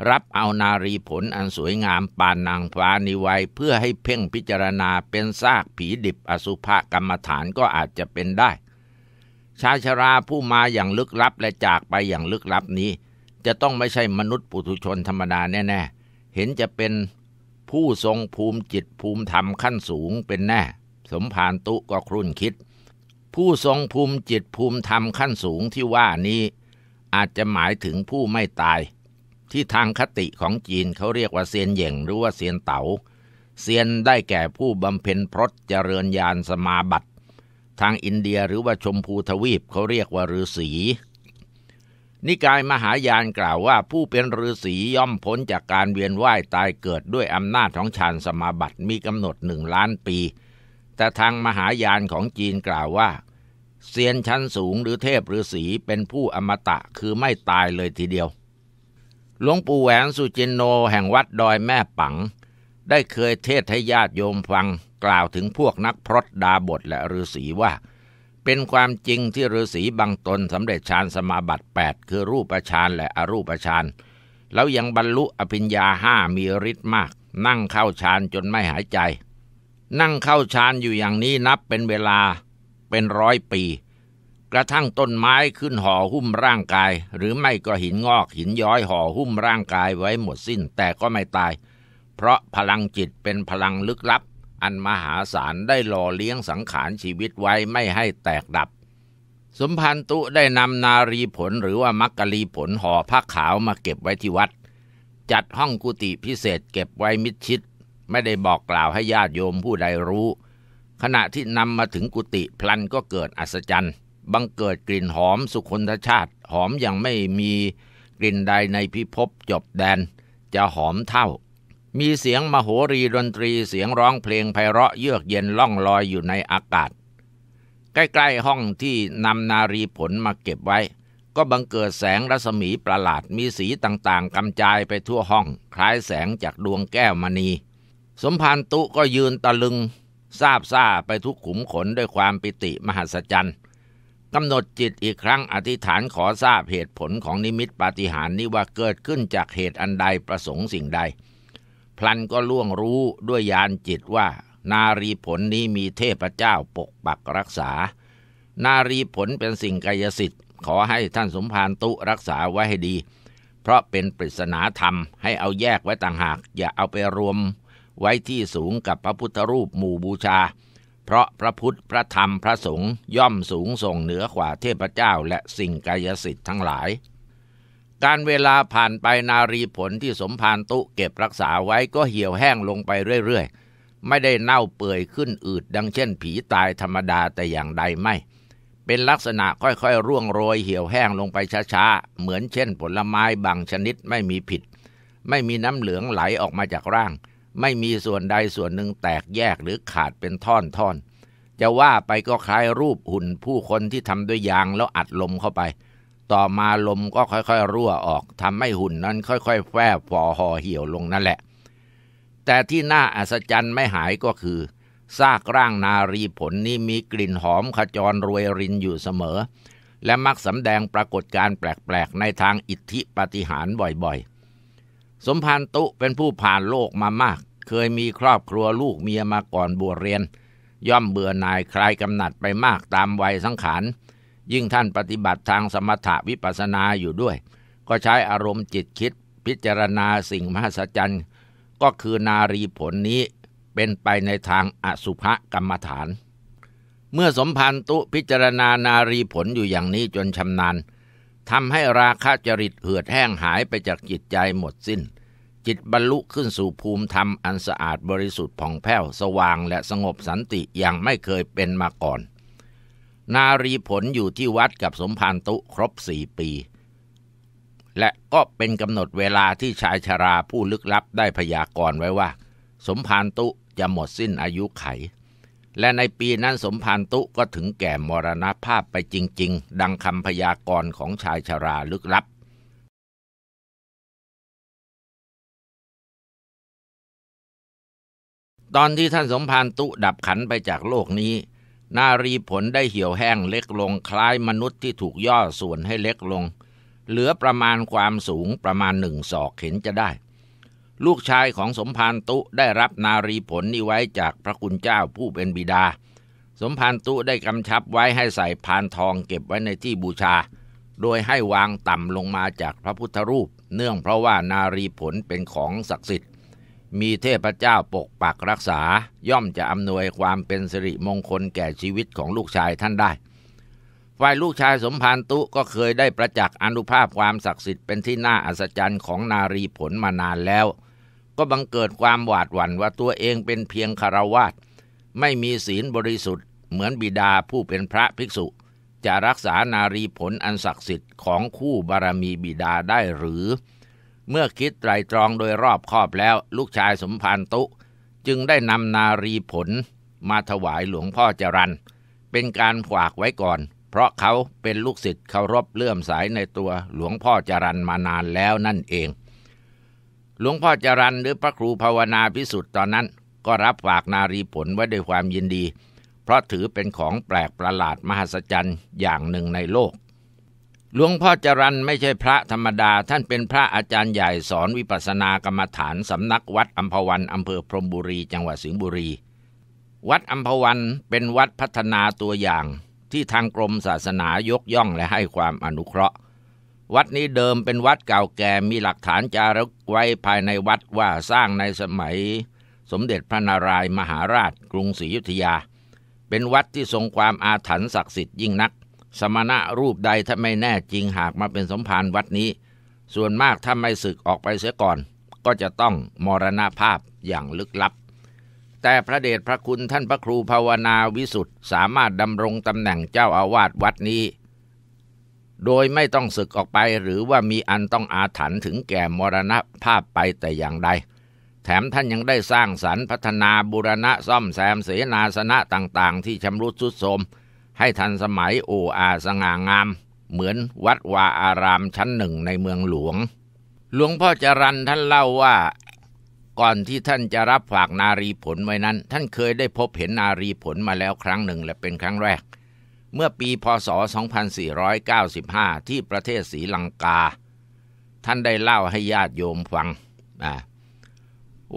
รับเอานารีผลอันสวยงามปานนางฟ้านิไวเพื่อให้เพ่งพิจารณาเป็นซากผีดิบอสุภกรรมฐานก็อาจจะเป็นได้ ชายชราผู้มาอย่างลึกลับ และจากไปอย่างลึกลับนี้ จะต้องไม่ใช่มนุษย์ปุถุชนธรรมดาแน่ๆเห็นจะเป็นผู้ทรงภูมิจิตภูมิธรรมขั้นสูงเป็นแน่ สมภารตุก็ครุ่นคิด ผู้ทรงภูมิจิตภูมิธรรมขั้นสูงที่ว่านี้ อาจจะหมายถึงผู้ไม่ตาย ที่ทางคติของจีนเขาเรียกว่าเซียนเหย่งหรือว่า เซียนเตา๋าเซียนได้แก่ผู้บำเพ็ญพรตเจริญญาณสมาบัติ ทางอินเดียหรือว่าชมพูทวีปเขาเรียกว่าฤาษีนิกายมหายานกล่าวว่าผู้เป็นฤาษีย่อมพ้นจากการเวียนว่าย ตายเกิดด้วยอำนาจของฌานสมาบัติมีกำหนดหนึ่งล้านปี แต่ทางมหายานของจีนกล่าวว่าเซียนชั้นสูงหรือเทพฤาษีเป็นผู้อมตะคือไม่ตายเลยทีเดียว หลวงปู่แหวนสุจินโนแห่งวัดดอยแม่ปัง ได้เคยเทศให้ญาติโยมฟังกล่าวถึงพวกนักพรตดาบทและฤาษีว่าเป็นความจริงที่ฤาษีบางตนสำเร็จฌานสมาบัติ 8 คือรูปฌานและอรูปฌานแล้วยังบรรลุอภิญญาห้ามีฤทธิ์มาก นั่งเข้าฌานจนไม่หายใจ นั่งเข้าฌานอยู่อย่างนี้นับเป็นเวลา เป็นร้อยปี กระทั่งต้นไม้ขึ้นห่อหุ้มร่างกาย หรือไม่ก็หินงอกหินย้อย ห่อหุ้มร่างกายไว้หมดสิ้นแต่ก็ไม่ตาย เพราะพลังจิตเป็นพลังลึกลับอันมหาศาลได้หล่อเลี้ยงสังขารชีวิตไว้ไม่ให้แตกดับสมพันตุได้นำนารีผลหรือว่ามักกะลีผลห่อผ้าขาวมาเก็บไว้ที่วัด จัดห้องกุฏิพิเศษเก็บไว้มิดชิด ไม่ได้บอกกล่าวให้ญาติโยมผู้ใดรู้ ขณะที่นำมาถึงกุฏิพลันก็เกิดอัศจรรย์ บังเกิดกลิ่นหอมสุคนทชาติ หอมอย่างไม่มีกลิ่นใดในพิภพจบแดนจะหอมเท่ามีเสียงมโหรีดนตรีเสียงร้องเพลงไพเราะเยือกเย็นล่องลอยอยู่ในอากาศ ใกล้ ๆ ห้องที่นำนารีผลมาเก็บไว้ ก็บังเกิดแสงรัศมีประหลาด มีสีต่างๆกำจายไปทั่วห้อง คล้ายแสงจากดวงแก้วมณี สมภารตุก็ยืนตะลึงซาบซ่าไปทุกขุมขนด้วยความปิติมหัศจรรย์ กำหนดจิตอีกครั้งอธิษฐานขอทราบเหตุผลของนิมิตปาฏิหาริย์นี้ว่าเกิดขึ้นจากเหตุอันใดประสงค์สิ่งใดพลันก็ล่วงรู้ด้วยยานจิตว่านารีผลนี้มีเทพเจ้าปกปักรักษา นารีผลเป็นสิ่งกายสิทธิ์ขอให้ท่านสมภารตุรักษาไว้ให้ดี เพราะเป็นปริศนาธรรมให้เอาแยกไว้ต่างหากอย่าเอาไปรวมไว้ที่สูงกับพระพุทธรูปหมู่บูชา เพราะพระพุทธพระธรรมพระสงฆ์ย่อมสูงส่งเหนือกว่าเทพเจ้าและสิ่งกายสิทธิ์ทั้งหลายการเวลาผ่านไปนารีผลที่สมพานตุเก็บรักษาไว้ก็เหี่ยวแห้งลงไปเรื่อยๆ ไม่ได้เน่าเปื่อยขึ้นอืดดังเช่นผีตายธรรมดาแต่อย่างใดไม่ เป็นลักษณะค่อยๆ ร่วงโรยเหี่ยวแห้งลงไปช้า ๆ เหมือนเช่นผลไม้บางชนิดไม่มีผิด ไม่มีน้ำเหลืองไหลออกมาจากร่าง ไม่มีส่วนใดส่วนหนึ่งแตกแยกหรือขาดเป็นท่อนๆจะว่าไปก็คล้ายรูปหุ่นผู้คนที่ทำด้วยยางแล้วอัดลมเข้าไปต่อมาลมก็ค่อย ๆ รั่วออกทำให้หุ่นนั้นค่อย ๆแฝบฟอห่อเหี่ยวลงนั่นแหละ แต่ที่น่าอัศจรรย์ไม่หายก็คือ ซากร่างนารีผลนี้มีกลิ่นหอมขจรรวยรินอยู่เสมอ และมักสำแดงปรากฏการแปลกๆ ในทางอิทธิปฏิหารบ่อยๆ สมภารตุเป็นผู้ผ่านโลกมามาก เคยมีครอบครัวลูกเมียมาก่อนบวชเรียน ย่อมเบื่อหน่ายคลายกำหนัดไปมากตามวัยสังขารยิ่งท่านปฏิบัติทางสมถะวิปัสนาอยู่ด้วย ก็ใช้อารมณ์จิตคิดพิจารณาสิ่งมหัศจรรย์ก็คือนารีผลนี้เป็นไปในทางอสุภกรรมฐาน เมื่อสมพันตุพิจารณานารีผลอยู่อย่างนี้จนชำนาญทำให้ราคะจริตเหือดแห้งหายไปจากจิตใจหมดสิน้น จิตบรรลุขึ้นสู่ภูมิธรรมอันสะอาดบริสุทธิ์ผ่องแผ้วสว่างและสงบสันติอย่างไม่เคยเป็นมาก่อนนารีผลอยู่ที่วัดกับสมภารตุครบสี่ปี และก็เป็นกำหนดเวลาที่ชายชาราผู้ลึกลับได้พยากรณ์ไว้ว่า สมภารตุจะหมดสิ้นอายุไข และในปีนั้นสมภารตุก็ถึงแก่มรณภาพไปจริงๆ ดังคำพยากรณ์ของชายชาราลึกลับ ตอนที่ท่านสมภารตุดับขันไปจากโลกนี้นารีผลได้เหี่ยวแห้งเล็กลง คล้ายมนุษย์ที่ถูกย่อส่วนให้เล็กลง เหลือประมาณความสูงประมาณหนึ่งศอกเห็นจะได้ ลูกชายของสมภารตุได้รับนารีผลนี้ไว้จากพระคุณเจ้าผู้เป็นบิดา สมภารตุได้กำชับไว้ให้ใส่พานทองเก็บไว้ในที่บูชา โดยให้วางต่ำลงมาจากพระพุทธรูป เนื่องเพราะว่านารีผลเป็นของศักดิ์สิทธิมีเทพเจ้าปกปักรักษาย่อมจะอำนวยความเป็นสิริมงคลแก่ชีวิตของลูกชายท่านได้ ฝ่ายลูกชายสมภารตุก็เคยได้ประจักษ์อนุภาพความศักดิ์สิทธิ์เป็นที่น่าอัศจรรย์ของนารีผลมานานแล้ว ก็บังเกิดความหวาดหวั่นว่าตัวเองเป็นเพียงคารวาสไม่มีศีลบริสุทธิ์เหมือนบิดาผู้เป็นพระภิกษุ จะรักษานารีผลอันศักดิ์สิทธิ์ของคู่บารมีบิดาได้หรือเมื่อคิดไตรตรองโดยรอบคอบแล้วลูกชายสมภารตุจึงได้นำนารีผลมาถวายหลวงพ่อจรันเป็นการฝากไว้ก่อน เพราะเขาเป็นลูกศิษย์เคารพเลื่อมใสในตัวหลวงพ่อจรันมานานแล้วนั่นเอง หลวงพ่อจรันหรือพระครูภาวนาพิสุทธิ์ตอนนั้น ก็รับฝากนารีผลไว้ด้วยความยินดี เพราะถือเป็นของแปลกประหลาดมหัศจรรย์อย่างหนึ่งในโลกหลวงพ่อจรันไม่ใช่พระธรรมดาท่านเป็นพระอาจารย์ใหญ่สอนวิปัสสนากรรมฐานสำนักวัดอัมพวันอำเภอพรมบุรีจังหวัดสิงห์บุรีวัดอัมพวันเป็นวัดพัฒนาตัวอย่างที่ทางกรมศาสนายกย่องและให้ความอนุเคราะห์ วัดนี้เดิมเป็นวัดเก่าแก่มีหลักฐานจารึกไว้ภายในวัดว่าสร้างในสมัย สมเด็จพระนารายมหาราช กรุงศรีอยุธยา เป็นวัดที่ทรงความอาถรรพ์ศักดิ์สิทธิ์ยิ่งนักสมณะรูปใดถ้าไม่แน่จริงหากมาเป็นสมภารวัดนี้ ส่วนมากถ้าไม่ศึกออกไปเสียก่อนก็จะต้องมรณาภาพอย่างลึกลับ แต่พระเดชพระคุณท่านพระครูภาวนาวิสุทธ์สามารถดำรงตำแหน่งเจ้าอาวาสวัดนี้ โดยไม่ต้องศึกออกไปหรือว่ามีอันต้องอาถรรพ์ถึงแก่มรณภาพไปแต่อย่างใด แถมท่านยังได้สร้างสรรค์พัฒนาบุรณะซ่อมแซมเสนาสนะต่างๆ ที่ชำรุดทรุดโทรมให้ทันสมัยโออาสง่างามเหมือนวัดวาอารามชั้นหนึ่งในเมืองหลวง หลวงพ่อจรันท่านเล่าว่าก่อนที่ท่านจะรับฝากนารีผลไว้นั้น ท่านเคยได้พบเห็นนารีผลมาแล้วครั้งหนึ่งและเป็นครั้งแรก เมื่อปีพศ 2495 ที่ประเทศศรีลังกา ท่านได้เล่าให้ญาติโยมฟัง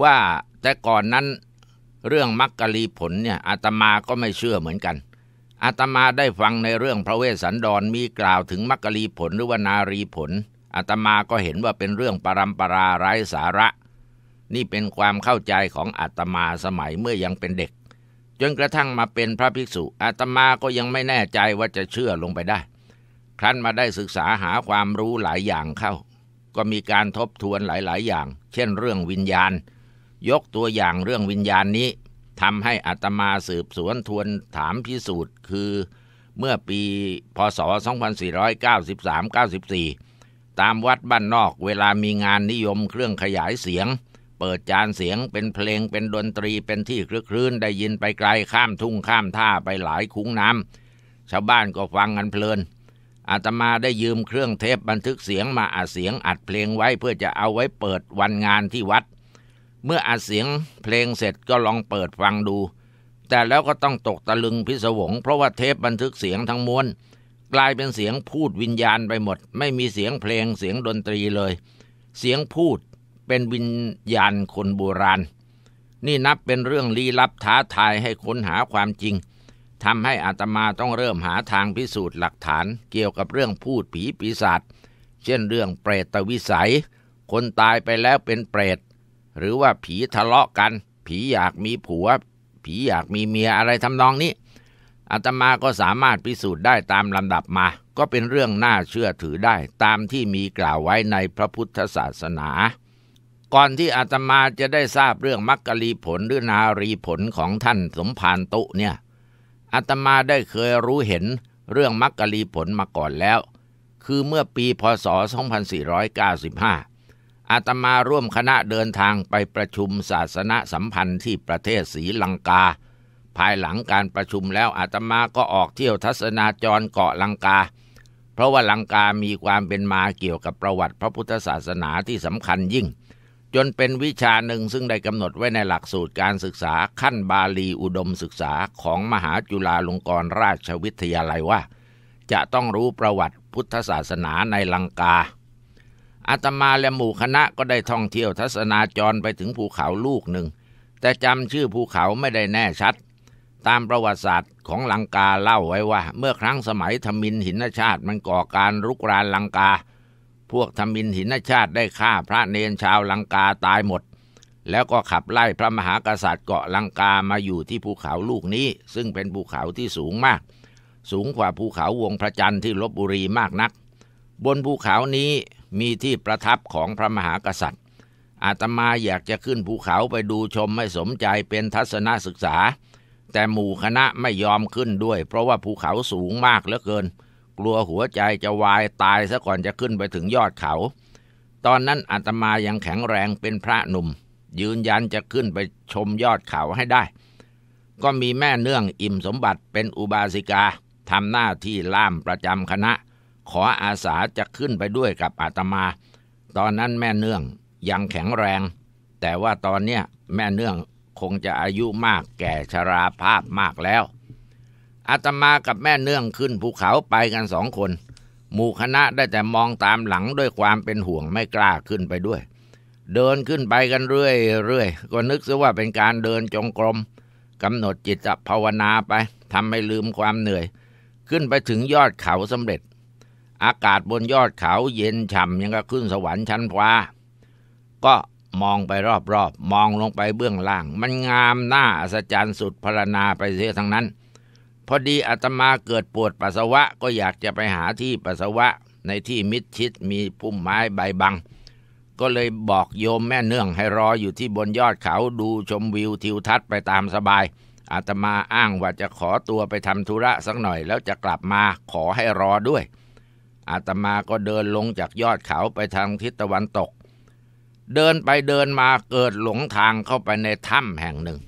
ว่าแต่ก่อนนั้นเรื่องมักกะลีผลเนี่ยอาตมาก็ไม่เชื่อเหมือนกันอาตมาได้ฟังในเรื่องพระเวสสันดรมีกล่าวถึงมักกรีผลหรือว่านารีผลอาตมาก็เห็นว่าเป็นเรื่องปรำปราไร้สาระ นี่เป็นความเข้าใจของอาตมาสมัยเมื่อยังเป็นเด็ก จนกระทั่งมาเป็นพระภิกษุอาตมาก็ยังไม่แน่ใจว่าจะเชื่อลงไปได้ ครั้นมาได้ศึกษาหาความรู้หลายอย่างเข้า ก็มีการทบทวนหลายๆ อย่าง เช่นเรื่องวิญญาณ ยกตัวอย่างเรื่องวิญญาณนี้ทำให้อัตมาสืบสวนทวนถามพิสูจน์คือ เมื่อปีพศ 2493-94 ตามวัดบ้านนอกเวลามีงานนิยมเครื่องขยายเสียง เปิดจานเสียงเป็นเพลงเป็นดนตรีเป็นที่คลึกคลื้นได้ยินไปไกลข้ามทุ่งข้ามท่าไปหลายคุ้งน้ำชาวบ้านก็ฟังกันเพลินอาตมาได้ยืมเครื่องเทปบันทึกเสียงมาอัดเสียงอัดเพลงไว้เพื่อจะเอาไว้เปิดวันงานที่วัดเมื่ออัดเสียงเพลงเสร็จก็ลองเปิดฟังดู แต่แล้วก็ต้องตกตะลึงพิศวง เพราะว่าเทปบันทึกเสียงทั้งมวลกลายเป็นเสียงพูดวิญญาณไปหมด ไม่มีเสียงเพลงเสียงดนตรีเลย เสียงพูดเป็นวิญญาณคนโบราณ นี่นับเป็นเรื่องลี้ลับท้าทายให้ค้นหาความจริงทำให้อาตมาต้องเริ่มหาทางพิสูจน์หลักฐาน เกี่ยวกับเรื่องพูดผีปีศาจ เช่นเรื่องเปรตวิสัย คนตายไปแล้วเป็นเปรตหรือว่าผีทะเลาะกัน ผีอยากมีผัว ผีอยากมีเมีย อะไรทำนองนี้อาตมาก็สามารถ พิสูจน์ได้ตามลำดับมาก็เป็นเรื่องน่าเชื่อถือได้ตามที่มีกล่าวไว้ในพระพุทธศาสนา ก่อนที่อาตมาจะได้ทราบเรื่องมักกะลีผลหรือนารีผลของท่านสมภารตุเนี่ยอาตมาได้เคยรู้เห็นเรื่องมักกะลีผลมาก่อนแล้ว คือเมื่อปีพศ 2495อาตมาร่วมคณะเดินทางไปประชุมศาสนสัมพันธ์ที่ประเทศศรีลังกา ภายหลังการประชุมแล้วอาตมาก็ออกเที่ยวทัศนาจรเกาะลังกา เพราะว่าลังกามีความเป็นมาเกี่ยวกับประวัติพระพุทธศาสนาที่สำคัญยิ่ง จนเป็นวิชาหนึ่งซึ่งได้กำหนดไว้ในหลักสูตรการศึกษาขั้นบาลีอุดมศึกษาของมหาจุฬาลงกรณราชวิทยาลัยว่า จะต้องรู้ประวัติพุทธศาสนาในลังกาอาตมาและหมู่คณะก็ได้ท่องเที่ยวทัศนาจรไปถึงภูเขาลูกหนึ่ง แต่จำชื่อภูเขาไม่ได้แน่ชัด ตามประวัติศาสตร์ของลังกาเล่าไว้ว่า เมื่อครั้งสมัยธมินหินชาติมันก่อการรุกรานลังกา พวกธมินหินชาติได้ฆ่าพระเนนชาวลังกาตายหมด แล้วก็ขับไล่พระมหากษัตริย์เกาะลังกามาอยู่ที่ภูเขาลูกนี้ ซึ่งเป็นภูเขาที่สูงมาก สูงกว่าภูเขาวงพระจันทร์ที่ลบบุรีมากนัก บนภูเขานี้มีที่ประทับของพระมหากษัตริย์อาตมาอยากจะขึ้นภูเขาไปดูชมไม่สมใจเป็นทัศนศึกษา แต่หมู่คณะไม่ยอมขึ้นด้วย เพราะว่าภูเขาสูงมากเหลือเกิน กลัวหัวใจจะวายตายซะก่อนจะขึ้นไปถึงยอดเขา ตอนนั้นอาตมายังแข็งแรงเป็นพระหนุ่ม ยืนยันจะขึ้นไปชมยอดเขาให้ได้ ก็มีแม่เนื่องอิ่มสมบัติเป็นอุบาสิกาทำหน้าที่ล่ามประจำคณะขออาสาจะขึ้นไปด้วยกับอาตมา ตอนนั้นแม่เนื่องยังแข็งแรง แต่ว่าตอนเนี้ยแม่เนื่องคงจะอายุมากแก่ชราภาพมากแล้ว อาตมากับแม่เนื่องขึ้นภูเขาไปกันสองคน หมู่คณะได้แต่มองตามหลังด้วยความเป็นห่วงไม่กล้าขึ้นไปด้วย เดินขึ้นไปกันเรื่อยๆก็นึกซะว่าเป็นการเดินจงกรมกำหนดจิตภาวนาไปทำให้ลืมความเหนื่อย ขึ้นไปถึงยอดเขาสำเร็จอากาศบนยอดเขาเย็นฉ่ำ ยังก็ขึ้นสวรรค์ชั้นฟ้าก็มองไปรอบๆมองลงไปเบื้องล่าง มันงามหน้าอัศจรรย์สุดพรรณนาไปเสียทั้งนั้น พอดีอาตมาเกิดปวดปัสสาวะก็อยากจะไปหาที่ปัสสาวะในที่มิดชิดมีพุ่มไม้ใบบัง ก็เลยบอกโยมแม่เนื่องให้รออยู่ที่บนยอดเขาดูชมวิวทิวทัศน์ไปตามสบายอาตมาอ้างว่าจะขอตัวไปทำธุระสักหน่อย แล้วจะกลับมาขอให้รอด้วยอาตมาก็เดินลงจากยอดเขาไปทางทิศตะวันตก เดินไปเดินมาเกิดหลงทางเข้าไปในถ้ำแห่งหนึ่ง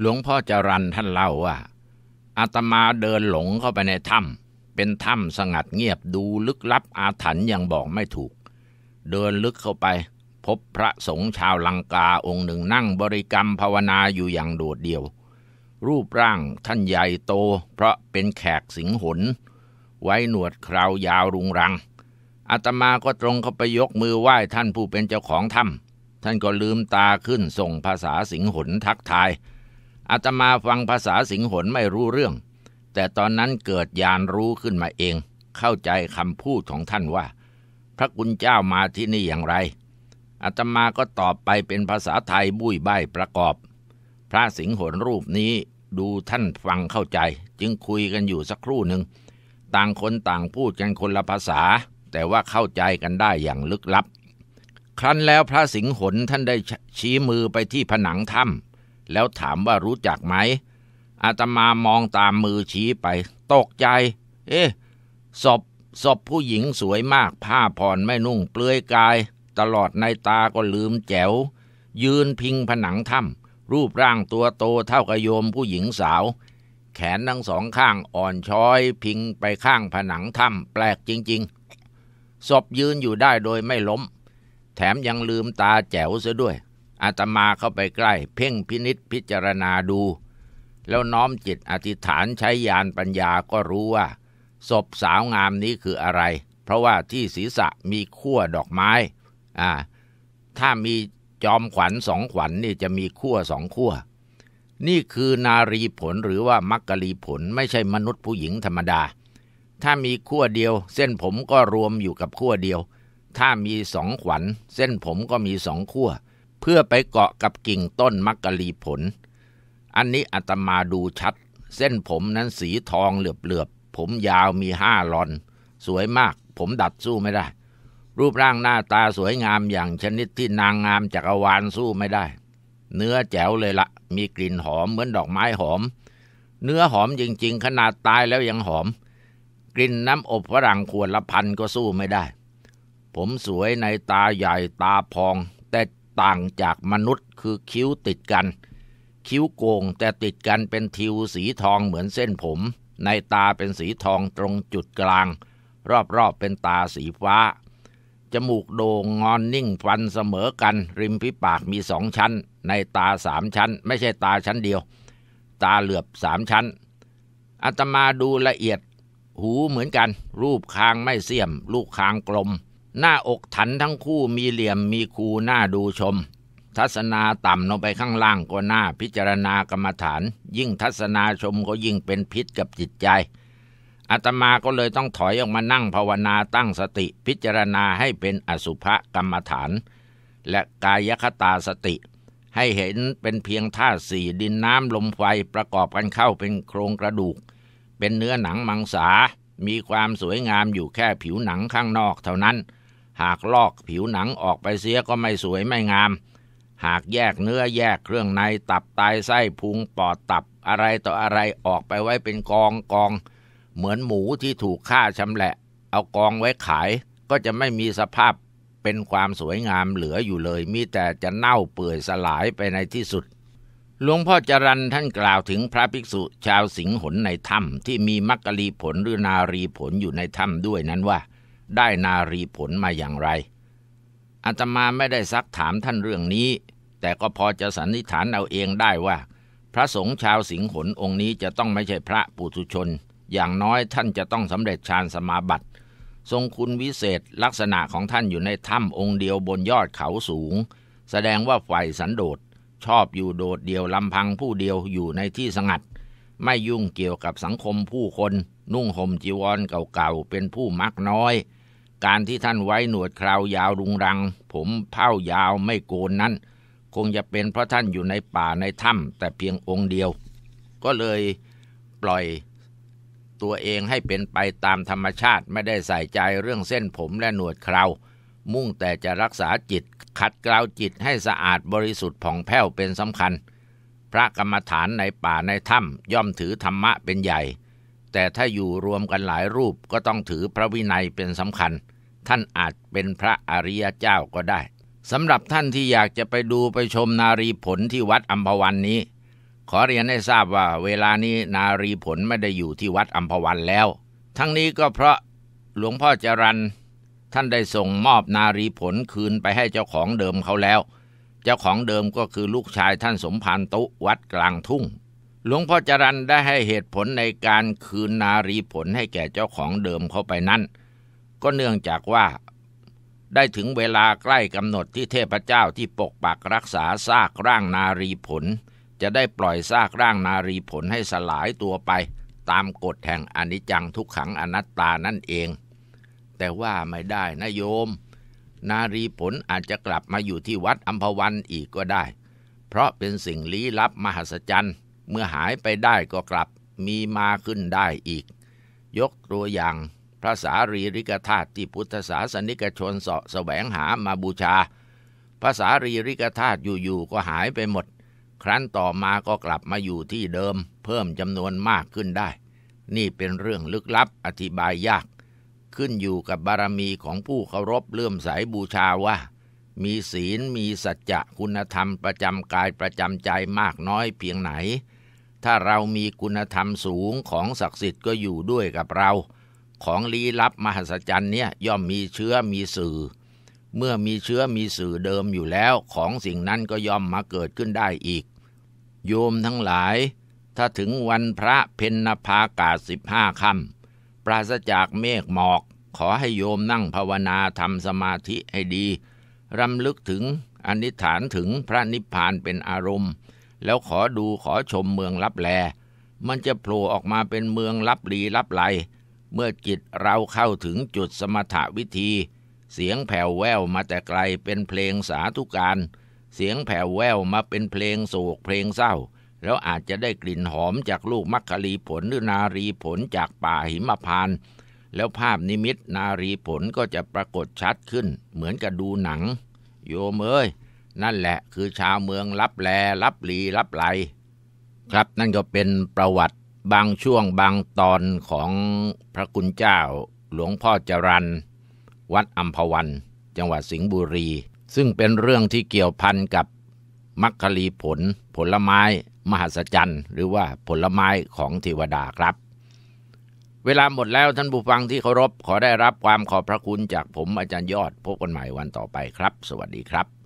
หลวงพ่อจรันท่านเล่าว่าอาตมาเดินหลงเข้าไปในถ้ำเป็นถ้ำสงัดเงียบดูลึกลับอาถรรพ์ยังบอกไม่ถูก เดินลึกเข้าไปพบพระสงฆ์ชาวลังกาองค์ หนึ่งนั่งบริกรรมภาวนาอยู่อย่างโดดเดี่ยว รูปร่างท่านใหญ่โต เพราะเป็นแขกสิงหน ไว้หนวดคราวยาวรุงรังอาตมาก็ตรงเข้าไปยกมือไหว้ท่านผู้เป็นเจ้าของถ้ำท่านก็ลืมตาขึ้นส่งภาษาสิงหนทักทายอาตมาฟังภาษาสิงหนไม่รู้เรื่อง แต่ตอนนั้นเกิดยานรู้ขึ้นมาเอง เข้าใจคำพูดของท่านว่า พระกุณเจ้ามาที่นี่อย่างไรอาตมาก็ตอบไปเป็นภาษาไทยบุ้ยใบประกอบ พระสิงห์หนรูปนี้ดูท่านฟังเข้าใจ จึงคุยกันอยู่สักครู่หนึ่งต่างคนต่างพูดกันคนละภาษา แต่ว่าเข้าใจกันได้อย่างลึกลับ ครั้นแล้วพระสิงห์หนท่านได้ชี้มือไปที่ผนังถ้ำแล้วถามว่ารู้จักไหมอาตมามองตามมือชี้ไปตกใจ เอ๊ะศพศพผู้หญิงสวยมากผ้าผ่อนไม่นุ่งเปลือยกายตลอดในตาก็ลืมแจ๋ว ยืนพิงผนังถ้ำรูปร่างตัวโตเท่ากระโยมผู้หญิงสาว แขนทั้งสองข้างอ่อนช้อย พิงไปข้างผนังถ้ำแปลกจริงๆศพยืนอยู่ได้โดยไม่ล้ม แถมยังลืมตาแจ๋วเสียด้วย อาตมาเข้าไปใกล้ เพ่งพินิษพิจารณาดู แล้วน้อมจิตอธิษฐานใช้ยานปัญญาก็รู้ว่าศพสาวงามนี้คืออะไร เพราะว่าที่ศีรษะมีขั้วดอกไม้อ่า ถ้ามีจอมขวัญสองขวัญนนี่จะมีขั้วสองขั้วนี่คือนารีผลหรือว่ามักกะลีผลไม่ใช่มนุษย์ผู้หญิงธรรมดา ถ้ามีขั้วเดียว เส้นผมก็รวมอยู่กับขั้วเดียว ถ้ามีสองขวัญเส้นผมก็มีสองขั้วเพื่อไปเกาะกับกิ่งต้นมักกะลีผล อันนี้อาตมาดูชัด เส้นผมนั้นสีทองเหลือบๆผมยาวมีห้าลอน สวยมากผมดัดสู้ไม่ได้รูปร่างหน้าตาสวยงามอย่างชนิดที่นางงามจักรวาลสู้ไม่ได้ เนื้อแจ๋วเลยละ มีกลิ่นหอมเหมือนดอกไม้หอม เนื้อหอมจริงๆ ขนาดตายแล้วยังหอม กลิ่นน้ำอบฝรั่งขวดละพันก็สู้ไม่ได้ ผมสวยในตาใหญ่ตาพองแต่ต่างจากมนุษย์คือคิ้วติดกัน คิ้วโกงแต่ติดกันเป็นทิวสีทองเหมือนเส้นผม ในตาเป็นสีทองตรงจุดกลาง รอบๆ เป็นตาสีฟ้าจมูกโด่งงอนนิ่ง ฟันเสมอกัน ริมฝีปากมีสองชั้น ในตาสามชั้น ไม่ใช่ตาชั้นเดียว ตาเหลือบสามชั้นอาตมาดูละเอียด หูเหมือนกัน รูปคางไม่เสี่ยม ลูกคางกลม หน้าอกถันทั้งคู่มีเหลี่ยมมีคูหน้าดูชม ทัศนาต่ำลงไปข้างล่างก็หน้าพิจารณากรรมฐานยิ่งทัศนาชมก็ยิ่งเป็นพิษกับจิตใจอาตมาก็เลยต้องถอยออกมานั่งภาวนาตั้งสติพิจารณาให้เป็นอสุภกรรมฐานและกายคตาสติ ให้เห็นเป็นเพียงธาตุสี่ดินน้ำลมไฟประกอบกันเข้าเป็นโครงกระดูก เป็นเนื้อหนังมังสา มีความสวยงามอยู่แค่ผิวหนังข้างนอกเท่านั้น หากลอกผิวหนังออกไปเสียก็ไม่สวยไม่งาม หากแยกเนื้อแยกเครื่องในตับไตไส้พุงปอดตับอะไรต่ออะไรออกไปไว้เป็นกองกองเหมือนหมูที่ถูกฆ่าชำแหละ เอากองไว้ขายก็จะไม่มีสภาพเป็นความสวยงามเหลืออยู่เลย มีแต่จะเน่าเปื่อยสลายไปในที่สุด หลวงพ่อจรันท่านกล่าวถึงพระภิกษุชาวสิงห์หนในถ้ำที่มีมักกะลีผลหรือนารีผลอยู่ในถ้ำด้วยนั้นว่า ได้นารีผลมาอย่างไรอาตมาไม่ได้ซักถามท่านเรื่องนี้ แต่ก็พอจะสันนิษฐานเอาเองได้ว่า พระสงฆ์ชาวสิงหนองค์นี้จะต้องไม่ใช่พระปุถุชนอย่างน้อยท่านจะต้องสำเร็จฌานสมาบัติ ทรงคุณวิเศษลักษณะของท่านอยู่ในถ้ำองค์เดียวบนยอดเขาสูง แสดงว่าฝ่ายสันโดษชอบอยู่โดดเดี่ยวลำพังผู้เดียวอยู่ในที่สงัด ไม่ยุ่งเกี่ยวกับสังคมผู้คน นุ่งห่มจีวรเก่าๆเป็นผู้มักน้อย การที่ท่านไว้หนวดคราวยาวรุงรัง ผมเผ้ายาวไม่โกนนั้น คงจะเป็นเพราะท่านอยู่ในป่าในถ้ำแต่เพียงองค์เดียว ก็เลย ปล่อยตัวเองให้เป็นไปตามธรรมชาติไม่ได้ใส่ใจเรื่องเส้นผมและหนวดเครา มุ่งแต่จะรักษาจิตขัดเกลาจิตให้สะอาดบริสุทธิ์ผ่องแผ้วเป็นสำคัญ พระกรรมฐานในป่าในถ้ำย่อมถือธรรมะเป็นใหญ่ แต่ถ้าอยู่รวมกันหลายรูปก็ต้องถือพระวินัยเป็นสำคัญ ท่านอาจเป็นพระอริยเจ้าก็ได้สำหรับท่านที่อยากจะไปดูไปชมนารีผลที่วัดอัมพวันนี้ขอเรียนให้ทราบว่า เวลานี้นารีผลไม่ได้อยู่ที่วัดอัมพวันแล้ว ทั้งนี้ก็เพราะหลวงพ่อจรันท่านได้ส่งมอบนารีผลคืนไปให้เจ้าของเดิมเขาแล้ว เจ้าของเดิมก็คือลูกชายท่านสมพันตุวัดกลางทุ่ง หลวงพ่อจรันได้ให้เหตุผลในการคืนนารีผลให้แก่เจ้าของเดิมเขาไปนั้น ก็เนื่องจากว่าได้ถึงเวลาใกล้กำหนดที่เทพเจ้าที่ปกปักรักษาซากร่างนารีผลจะได้ปล่อยซากร่างนารีผลให้สลายตัวไป ตามกฎแห่งอนิจจังทุกขังอนัตตานั่นเอง แต่ว่าไม่ได้นะโยม นารีผลอาจจะกลับมาอยู่ที่วัดอัมพวันอีกก็ได้ เพราะเป็นสิ่งลี้ลับมหัศจรรย์ เมื่อหายไปได้ก็กลับมีมาขึ้นได้อีก ยกตัวอย่างพระสารีริกธาตุที่พุทธศาสนิกชนเสาะแสวงหามาบูชาพระสารีริกธาตุอยู่ๆก็หายไปหมดครั้นต่อมาก็กลับมาอยู่ที่เดิม เพิ่มจำนวนมากขึ้นได้ นี่เป็นเรื่องลึกลับอธิบายยาก ขึ้นอยู่กับบารมีของผู้เคารพเลื่อมใสบูชาว่า มีศีลมีสัจจะคุณธรรมประจำกายประจำใจมากน้อยเพียงไหน ถ้าเรามีคุณธรรมสูงของศักดิ์สิทธิ์ก็อยู่ด้วยกับเรา ของลี้ลับมหัศจรรย์เนี่ยย่อมมีเชื้อมีสื่อ เมื่อมีเชื้อมีสื่อเดิมอยู่แล้วของสิ่งนั้นก็ย่อมมาเกิดขึ้นได้อีกโยมทั้งหลาย ถ้าถึงวันพระเพ็ญนภากาสิบห้าคำปราศจากเมฆหมอก ขอให้โยมนั่งภาวนาทำสมาธิให้ดี รำลึกถึงอนิฐานถึงพระนิพพานเป็นอารมณ์ แล้วขอดูขอชมเมืองลับแล มันจะโผล่ออกมาเป็นเมืองลับลีลับไหลเมื่อจิตเราเข้าถึงจุดสมถวิธี เสียงแผ่วแววมาแต่ไกลเป็นเพลงสาธุการเสียงแผ่วแววมาเป็นเพลงโศกเพลงเศร้า แล้วอาจจะได้กลิ่นหอมจากลูกมัคคารีผลหรือนารีผลจากป่าหิมพาน แล้วภาพนิมิตนารีผลก็จะปรากฏชัดขึ้น เหมือนกับดูหนัง โยมเอ้ยนั่นแหละ คือชาวเมืองรับแลรับลีรับไหลครับนั่นก็เป็นประวัติบางช่วงบางตอนของพระคุณเจ้า หลวงพ่อจรันวัดอัมพวัน จังหวัดสิงห์บุรีซึ่งเป็นเรื่องที่เกี่ยวพันกับมัคคีผล ผลไม้ มหัศจรรย์ หรือว่าผลไม้ของเทวดาครับ เวลาหมดแล้วท่านผู้ฟังที่เคารพขอได้รับความขอบพระคุณจากผมอาจารย์ยอดพบกันใหม่วันต่อไปครับ สวัสดีครับ